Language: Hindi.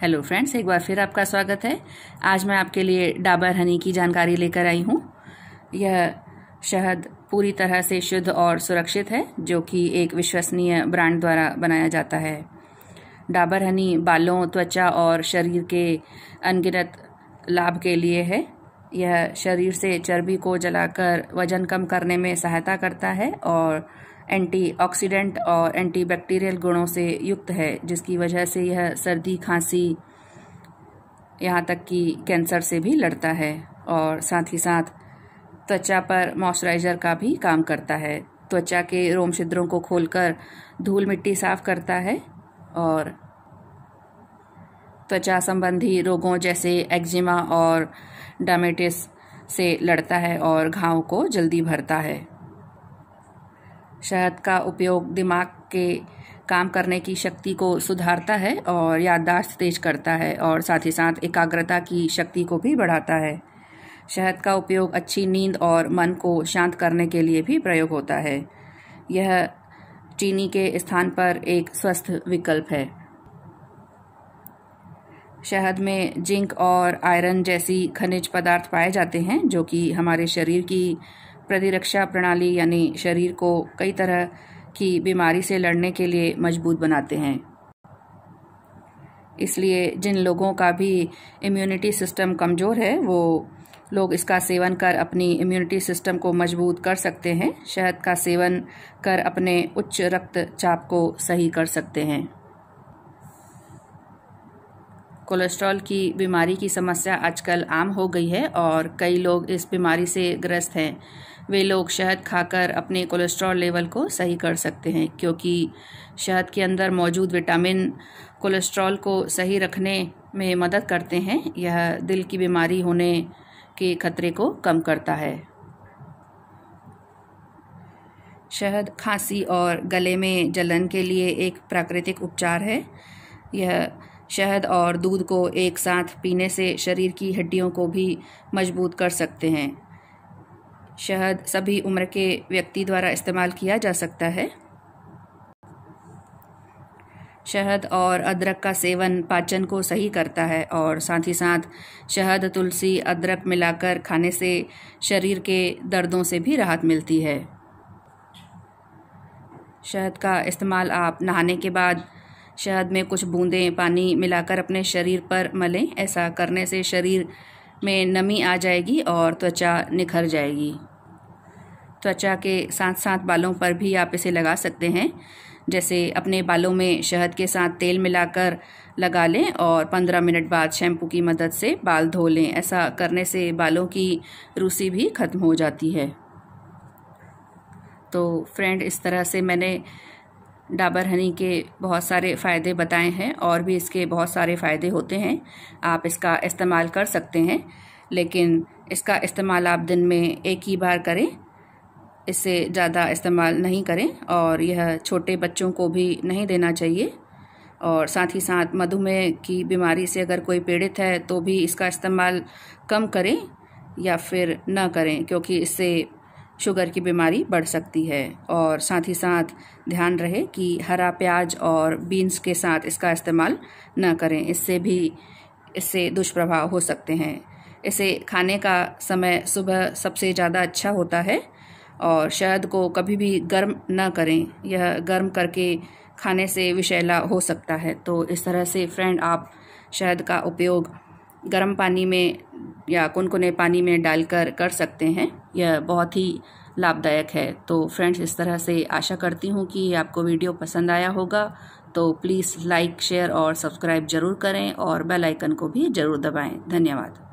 हेलो फ्रेंड्स एक बार फिर आपका स्वागत है आज मैं आपके लिए डाबर हनी की जानकारी लेकर आई हूँ यह शहद पूरी तरह से शुद्ध और सुरक्षित है जो कि एक विश्वसनीय ब्रांड द्वारा बनाया जाता है डाबर हनी बालों त्वचा और शरीर के अनगिनत लाभ के लिए है यह शरीर से चर्बी को जलाकर वजन कम करने में सहायता करता है और एंटीऑक्सीडेंट और एंटीबैक्टीरियल गुणों से युक्त है जिसकी वजह से यह सर्दी खांसी यहाँ तक कि कैंसर से भी लड़ता है और साथ ही साथ त्वचा पर मॉइस्चराइज़र का भी काम करता है त्वचा के रोम छिद्रों को खोलकर धूल मिट्टी साफ करता है और त्वचा संबंधी रोगों जैसे एक्जिमा और डामेटिस से लड़ता है और घाव को जल्दी भरता है शहद का उपयोग दिमाग के काम करने की शक्ति को सुधारता है और याददाश्त तेज करता है और साथ ही साथ एकाग्रता की शक्ति को भी बढ़ाता है शहद का उपयोग अच्छी नींद और मन को शांत करने के लिए भी प्रयोग होता है यह चीनी के स्थान पर एक स्वस्थ विकल्प है शहद में जिंक और आयरन जैसी खनिज पदार्थ पाए जाते हैं जो कि हमारे शरीर की प्रतिरक्षा प्रणाली यानी शरीर को कई तरह की बीमारी से लड़ने के लिए मजबूत बनाते हैं इसलिए जिन लोगों का भी इम्यूनिटी सिस्टम कमज़ोर है वो लोग इसका सेवन कर अपनी इम्यूनिटी सिस्टम को मजबूत कर सकते हैं शहद का सेवन कर अपने उच्च रक्तचाप को सही कर सकते हैं कोलेस्ट्रॉल की बीमारी की समस्या आजकल आम हो गई है और कई लोग इस बीमारी से ग्रस्त हैं वे लोग शहद खाकर अपने कोलेस्ट्रॉल लेवल को सही कर सकते हैं क्योंकि शहद के अंदर मौजूद विटामिन कोलेस्ट्रॉल को सही रखने में मदद करते हैं यह दिल की बीमारी होने के खतरे को कम करता है शहद खांसी और गले में जलन के लिए एक प्राकृतिक उपचार है यह शहद और दूध को एक साथ पीने से शरीर की हड्डियों को भी मजबूत कर सकते हैं शहद सभी उम्र के व्यक्ति द्वारा इस्तेमाल किया जा सकता है शहद और अदरक का सेवन पाचन को सही करता है और साथ ही साथ शहद तुलसी अदरक मिलाकर खाने से शरीर के दर्दों से भी राहत मिलती है शहद का इस्तेमाल आप नहाने के बाद शहद में कुछ बूंदें पानी मिलाकर अपने शरीर पर मलें ऐसा करने से शरीर में नमी आ जाएगी और त्वचा निखर जाएगी त्वचा के साथ साथ बालों पर भी आप इसे लगा सकते हैं जैसे अपने बालों में शहद के साथ तेल मिलाकर लगा लें और 15 मिनट बाद शैम्पू की मदद से बाल धो लें ऐसा करने से बालों की रूसी भी ख़त्म हो जाती है तो फ्रेंड इस तरह से मैंने डाबर हनी के बहुत सारे फ़ायदे बताए हैं और भी इसके बहुत सारे फ़ायदे होते हैं आप इसका इस्तेमाल कर सकते हैं लेकिन इसका इस्तेमाल आप दिन में एक ही बार करें इससे ज़्यादा इस्तेमाल नहीं करें और यह छोटे बच्चों को भी नहीं देना चाहिए और साथ ही साथ मधुमेह की बीमारी से अगर कोई पीड़ित है तो भी इसका इस्तेमाल कम करें या फिर ना करें क्योंकि इससे शुगर की बीमारी बढ़ सकती है और साथ ही साथ ध्यान रहे कि हरा प्याज और बीन्स के साथ इसका इस्तेमाल न करें इससे भी इससे दुष्प्रभाव हो सकते हैं इसे खाने का समय सुबह सबसे ज़्यादा अच्छा होता है और शहद को कभी भी गर्म न करें यह गर्म करके खाने से विषैला हो सकता है तो इस तरह से फ्रेंड आप शहद का उपयोग गर्म पानी में या कुनकुने पानी में डालकर कर सकते हैं यह बहुत ही लाभदायक है तो फ्रेंड्स इस तरह से आशा करती हूँ कि आपको वीडियो पसंद आया होगा तो प्लीज़ लाइक शेयर और सब्सक्राइब जरूर करें और बेल आइकन को भी ज़रूर दबाएं धन्यवाद